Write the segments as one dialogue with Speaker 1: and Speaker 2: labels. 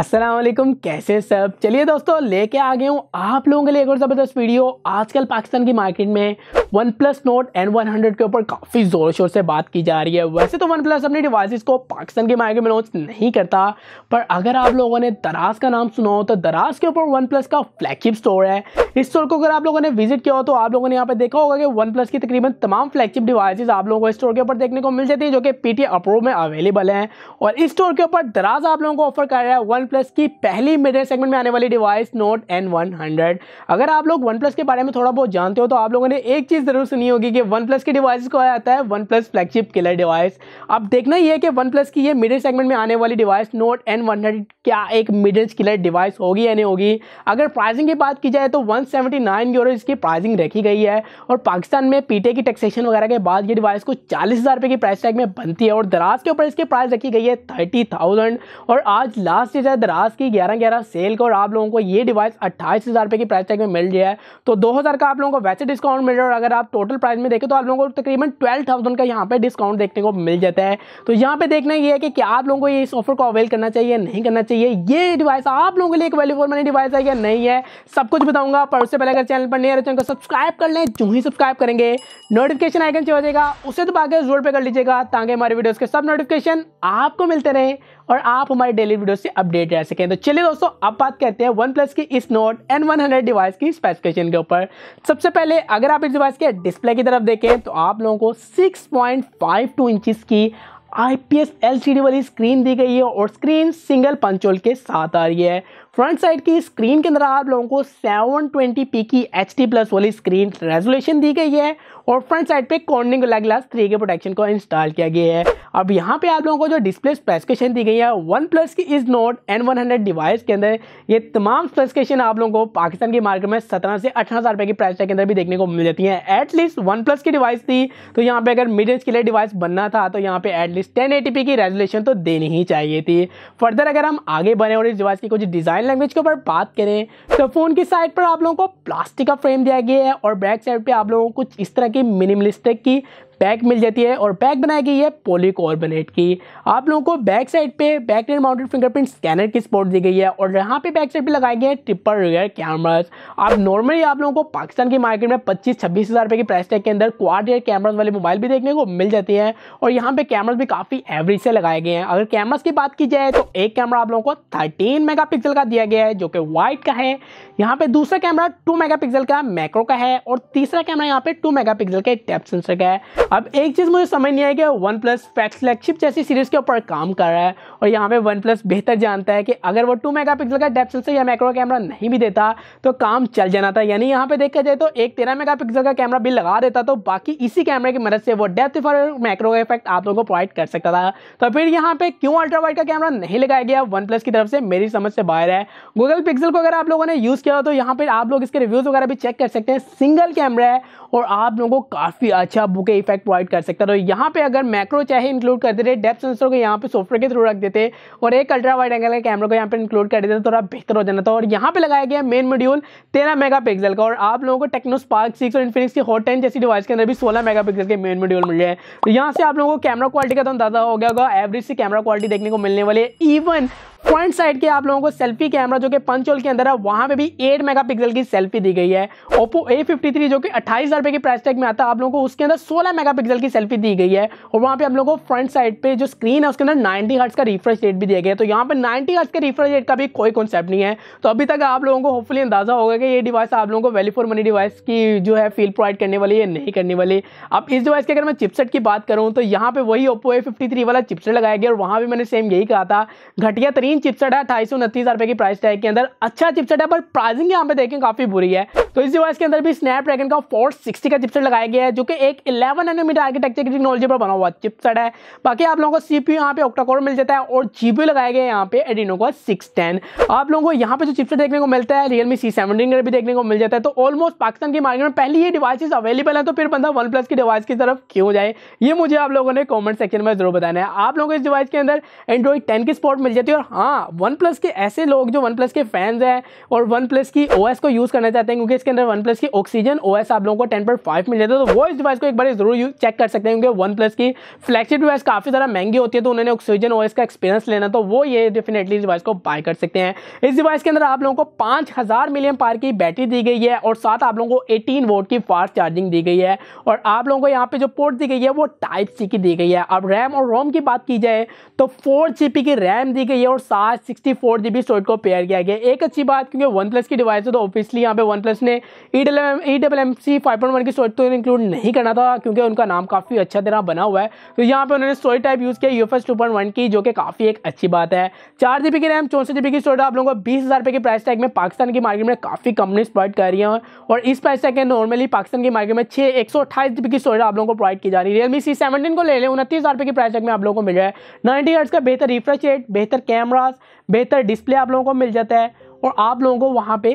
Speaker 1: असलम कैसे सब चलिए दोस्तों लेके आ गए हूँ आप लोगों के लिए एक और ज़बरदस्त वीडियो आजकल पाकिस्तान की मार्केट में OnePlus Nord N one hundred के ऊपर काफ़ी ज़ोर शोर से बात की जा रही है वैसे तो वन प्लस अपने डिवाइसेस को पाकिस्तान के मार्केट में लॉन्च नहीं करता पर अगर आप लोगों ने दराज का नाम सुना हो तो दराज के ऊपर वन प्लस का फ्लैगशिप स्टोर है इस स्टोर को अगर आप लोगों ने विजिट किया हो तो आप लोगों ने यहाँ पर देखा होगा कि वन प्लस की तकरीबन तमाम फ्लैगशिप डिवाइसेज आप लोगों को स्टोर के ऊपर देखने को मिल जाती है जो कि पी टी अप्रूव में अवेलेबल है और इस स्टोर के ऊपर दराज आप लोगों को ऑफर कर रहा है वन प्लस की पहली मिडिल सेगमेंट में आने वाली device Nord N one hundred अगर आप लोग वन प्लस के बारे में थोड़ा बहुत जानते हो तो आप लोगों ने एक चीज़ चीज़ ज़रूर सुनी होगी कि वन प्लस के डिवाइस को आता है OnePlus flagship killer device अब देखना ये है कि वन प्लस की ये मिडिल सेगमेंट में आने वाली device Nord N one hundred क्या एक मिडिल किलर डिवाइस होगी या नहीं होगी अगर प्राइसिंग की बात की जाए तो वन सेवेंटी नाइन यूरो इसकी प्राइसिंग रखी गई है और पाकिस्तान में पीटे की टैक्सेशन वगैरह के बाद ये डिवाइस को चालीस हज़ार रुपये की प्राइस टैग में बनती है और दराज के ऊपर इसकी प्राइस रखी गई है थर्टी थाउजेंड और आज लास्ट डेट है दराज की ग्यारह ग्यारह सेल को और आप लोगों को ये डिवाइस अट्ठाईस हज़ार रुपये की प्राइस टैग में मिल रही है तो दो हज़ार का आप लोगों को वैसे डिस्काउंट मिल रहा है और अगर अगर आप टोटल प्राइस में देखें तो आप लोगों को तकरीबन ट्वेल्व थाउजेंड का यहाँ पे डिस्काउंट देखने को मिल जाता है तो यहाँ पे देखना ये है कि क्या आप लोगों को इस ऑफर को अवेल करना चाहिए नहीं करना चाहिए ये डिवाइस आप लोगों के लिए एक वैल्यू फॉर मनी डिवाइस है या नहीं है सब कुछ बताऊंगा पर उससे पहले अगर चैनल पर नहीं आ तो रहे चैनल को सब्सक्राइब कर लें जो ही सब्सक्राइब करेंगे नोटिफिकेशन आइकन चला उसे तो बाकी जोर पर कर लीजिएगा ताकि हमारे वीडियोज़ के सब नोटिफिकेशन आपको मिलते रहें और आप हमारे डेली वीडियो से अपडेट रह सकें तो चलिए दोस्तों अब बात करते हैं वन प्लस की इस Nord N one hundred device की स्पेसिफिकेशन के ऊपर सबसे पहले अगर आप इस डिवाइस के डिस्प्ले की तरफ देखें तो आप लोगों को six point five two inches की I P S L C D वाली स्क्रीन दी गई है और स्क्रीन सिंगल पंचोल के साथ आ रही है फ्रंट साइड की स्क्रीन के अंदर आप लोगों को 720p की एच डी प्लस वाली स्क्रीन रेजोल्यूशन दी गई है और फ्रंट साइड पे कॉर्निंग ग्लास थ्री के प्रोटेक्शन को इंस्टॉल किया गया है अब यहाँ पे आप लोगों को जो डिस्प्ले स्पेसिफिकेशन दी गई है वन प्लस की इज Nord N one hundred device के अंदर ये तमाम स्पेसिफिकेशन आप लोगों को पाकिस्तान के मार्केट में सत्रह से अठारह हज़ार रुपए की प्राइस के अंदर भी देखने को मिल जाती है एटलीस्ट वन प्लस की डिवाइस थी तो यहाँ पे अगर मिड रेंज के लिए डिवाइस बनना था तो यहाँ पे एटलीस्ट टेन एटीपी की रेजुलेशन तो देनी ही चाहिए थी फर्दर अगर हम आगे बढ़े और इस डिवाइस की कुछ डिज़ाइन लैंग्वेज के ऊपर बात करें तो फ़ोन की साइड पर आप लोगों को प्लास्टिक का फ्रेम दिया गया है और बैक साइड पर आप लोगों को कुछ इस तरह कि मिनिमलिस्टिक की बैग मिल जाती है और बैग बनाई गई है पॉलीकार्बोनेट की आप लोगों को बैक साइड पे back rear mounted fingerprint scanner की स्पोर्ट दी गई है और यहाँ पे बैक साइड पे लगाए गए ट्रिपल रियर कैमराज आप नॉर्मली आप लोगों को पाकिस्तान की मार्केट में पच्चीस छब्बीस हज़ार रुपये की प्राइस टैग के अंदर क्वार रियर कैमराज वाले मोबाइल भी देखने को मिल जाते हैं और यहाँ पे कैमराज भी काफ़ी एवरेज से लगाए गए हैं अगर कैमराज की बात की जाए तो एक कैमरा आप लोगों को थर्टीन मेगा का दिया गया है जो कि वाइट का है यहाँ पे दूसरा कैमरा टू मेगा का मैक्रो का है और तीसरा कैमरा यहाँ पे टू मेगा के टेप सेंसर का है अब एक चीज़ मुझे समझ नहीं आई कि वन प्लस फ्लैगशिप जैसी सीरीज़ के ऊपर काम कर रहा है और यहाँ पे वन प्लस बेहतर जानता है कि अगर वो टू मेगा पिक्सल का डेप्थ सेंसर या मैक्रो कैमरा नहीं भी देता तो काम चल जाना था यानी यहाँ पे देखा जाए तो एक तेरह मेगा पिक्सल का कैमरा भी लगा देता तो बाकी इसी कैमरे की मदद से वो डेप्थ और मैक्रो इफेक्ट आप लोगों को प्रोवाइड कर सकता था तो फिर यहाँ पे क्यों अल्ट्रा वाइड का कैमरा नहीं लगाया गया वन प्लस की तरफ से मेरी समझ से बाहर है गूगल पिक्सल को अगर आप लोगों ने यूज़ किया तो यहाँ पर आप लोग इसके रिव्यूज़ वगैरह भी चेक कर सकते हैं सिंगल कैमरा है और आप लोगों को काफ़ी अच्छा बुके इफेक्ट इफेक्ट प्रोवाइड कर सकता था तो यहाँ पे अगर मैक्रो चाहे इंक्लूड कर देते डेप्थ सेंसर को यहाँ पे सॉफ्टवेयर के थ्रू रख देते और एक अल्ट्रा वाइड एंगल के कैमरा को यहाँ पे इंक्लूड कर देते तो थोड़ा बेहतर हो जाना था और यहाँ पे लगाया गया मेन मॉड्यूल तेरह मेगा का और आप लोगों को टेक्नो स्पार्क सिक्स और इन्फिनिक्स की हॉट टेन जैसी डिवाइस के अंदर भी सोलह मेगा के मेन मॉड्यूल मिल जाए तो यहाँ से आप लोगों को कैमरा क्वालिटी का तो अंदाजा हो गया होगा एवरेज से कैमरा क्वालिटी देखने को मिलने वाले इवन फ्रंट साइड के आप लोगों को सेल्फी कैमरा जो कि पंचोल के अंदर है वहां पे भी 8 मेगापिक्सल की सेल्फी दी गई है ओप्पो A53 जो कि अट्ठाईस हज़ार रुपए की प्राइस टैग में आता है आप लोगों को उसके अंदर 16 मेगापिक्सल मेगापिक्सल की सेल्फी दी गई है और वहाँ पे हम लोगों को फ्रंट साइड पे जो स्क्रीन है उसके अंदर 90 हर्ट्स का रिफ्रेश रेट भी दिया गया है तो यहाँ पे 90 हर्ट्स के रिफ्रेश रेट का भी कोई कॉन्सेप्ट नहीं है तो अभी तक आप लोगों को होपफुली अंदाजा होगा कि ये डिवाइस आप लोगों को वैली फॉर मनी डिवाइस की जो है फील प्रोवाइड करने वाली है नहीं करने वाली अब इस डिवाइस की अगर मैं चिपसेट की बात करूँ तो यहाँ पर वही ओप्पो ए वाला चिपसेट लगाया गया और वहाँ भी मैंने सेम यही कहा था घटिया तरीन चिपसेट है अठाईस सौ की प्राइस टैग के अंदर अच्छा चिपसेट है पर प्राइसिंग यहाँ पे देखें काफ़ी बुरी है तो इस डिवाइस के अंदर भी स्नैपड्रैगन का फोर का चिपसेट लगाया गया है जो कि एक इलेवन मीट आर्किटेक्चर की टेक्नोलॉजी पर बना हुआ चिपसेट है बाकी आप लोगों को सीपी यहाँ पे ऑक्टाकोर मिल जाता है और जीपी लगाया गया यहाँ पे एडिनो का सिक्स टेन आप लोगों को यहाँ पे जो चिपसेट देखने को मिलता है रियलमी सी सेवनटीन भी देखने को मिल जाता है तो ऑलमोस्ट पाकिस्तान की मार्केट में पहले ये डिवाइसेज अवेलेबल है तो फिर बंदा वन की डिवाइस की तरफ क्यों जाए ये मुझे आप लोगों ने कॉमेंट सेक्शन में जरूर बताना है आप लोगों को इस डिवाइस के अंदर एंड्रॉइड टेन की सपोर्ट मिल जाती है और हाँ वन के ऐसे लोग जो वन के फैंस हैं और वन की ओ को यूज़ करना चाहते हैं क्योंकि इसके अंदर वन प्लस की ऑक्सीजन ओ आप लोगों को टेन फाइव मिल जाता है तो वो इस डिवाइस को एक बार जरूर भी चेक कर सकते हैं क्योंकि वन प्लस की फ्लैगशिप डिवाइस काफ़ी ज़्यादा महंगी होती है तो उन्होंने ऑक्सीजन ओएस का एक्सपीरियंस लेना तो वो ये डेफिनेटली डिवाइस को बाय कर सकते हैं इस डिवाइस के अंदर आप लोगों को पाँच हज़ार मिलियन पार की बैटरी दी गई है और साथ आप लोगों को एटीन वोट की फास्ट चार्जिंग दी गई है और आप लोगों को यहाँ पे जो पोर्ट दी गई है वो टाइप सी की दी गई है अब रैम और रोम की बात की जाए तो फोर की रैम दी गई है और सात सिक्सटी फोर को पेयर किया गया एक अच्छी बात क्योंकि वन की डिवाइस है तो ऑब्वियसली यहाँ पे वन ने ई डब्ल्यू एम सी की स्टोरेज तो इंक्लूड नहीं करना था क्योंकि उनका नाम काफ़ी अच्छा तरह बना हुआ है तो यहाँ पर उन्होंने स्टोरी टाइप यूज़ किया यू एफ की जो कि काफ़ी एक अच्छी बात है चार जी की रैम चौंसठ जी की स्टोरेज आप लोगों को बीस हज़ार की प्राइस टैग में पाकिस्तान की मार्केट में काफ़ी कंपनीज प्रोवाइड कर रही हैं और इस प्राइस टैग के नॉर्मली पाकिस्तान की मार्केट में छः एक सौ की स्टोरेज आप लोगों को प्रोवाइड की जा रही है रियलमी सी सेवेंटीन को ले लें उनतीस हज़ार की प्राइस टैग में आप लोगों को मिल रहा है हर्ट्स का बेहतर रिफ्रेश रेट बेहतर कैमराज बेहतर डिस्प्ले आप लोगों को मिल जाता है और आप लोगों को वहाँ पे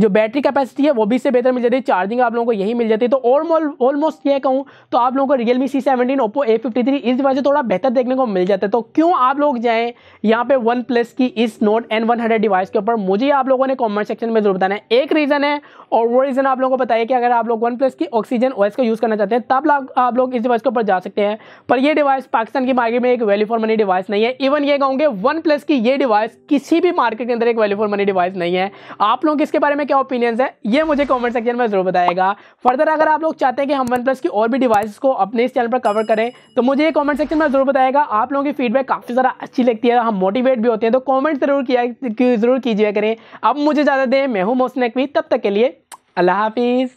Speaker 1: जो बैटरी कैपेसिटी है वो भी इससे बेहतर मिल जाती है चार्जिंग आप लोगों को यही मिल जाती है तो ऑलमोस्ट ये कहूँ तो आप लोगों को Realme C seventeen Oppo A fifty three इस डिवाइस से थोड़ा बेहतर देखने को मिल जाता है तो क्यों आप लोग जाएँ यहाँ पे वन प्लस की इस Nord N one hundred device के ऊपर मुझे आप लोगों ने कॉमेंट सेक्शन में जरूर बताना है एक रीज़न है और वो रीज़न आप लोगों को बताइए कि अगर आप लोग वन प्लस की ऑक्सीजन ओएस का यूज़ करना चाहते हैं तब आप लोग इस डिवाइस के ऊपर जा सकते हैं पर यह डिवाइस पाकिस्तान की मार्केट में एक वैल्यू फॉर मनी डिवाइस नहीं है इवन ये कहूँगे वन प्लस की ये डिवाइस किसी भी मार्केट के अंदर एक वैल्यू फॉर मनी डिवाइस नहीं है आप लोग इसके बारे में क्या ओपिनियंस है ये मुझे कमेंट सेक्शन में जरूर बताएगा फर्दर अगर आप लोग चाहते हैं कि हम वन प्लस की और भी डिवाइस को अपने इस चैनल पर कवर करें तो मुझे ये कमेंट सेक्शन में जरूर बताएगा आप लोगों की फीडबैक काफ़ी ज़्यादा अच्छी लगती है हम मोटिवेट भी होते हैं तो कॉमेंट जरूर किया जरूर कीजिए करें अब मुझे ज़्यादा दें मैं हूँ मोहसिन नकवी तब तक के लिए अल्लाह हाफिज़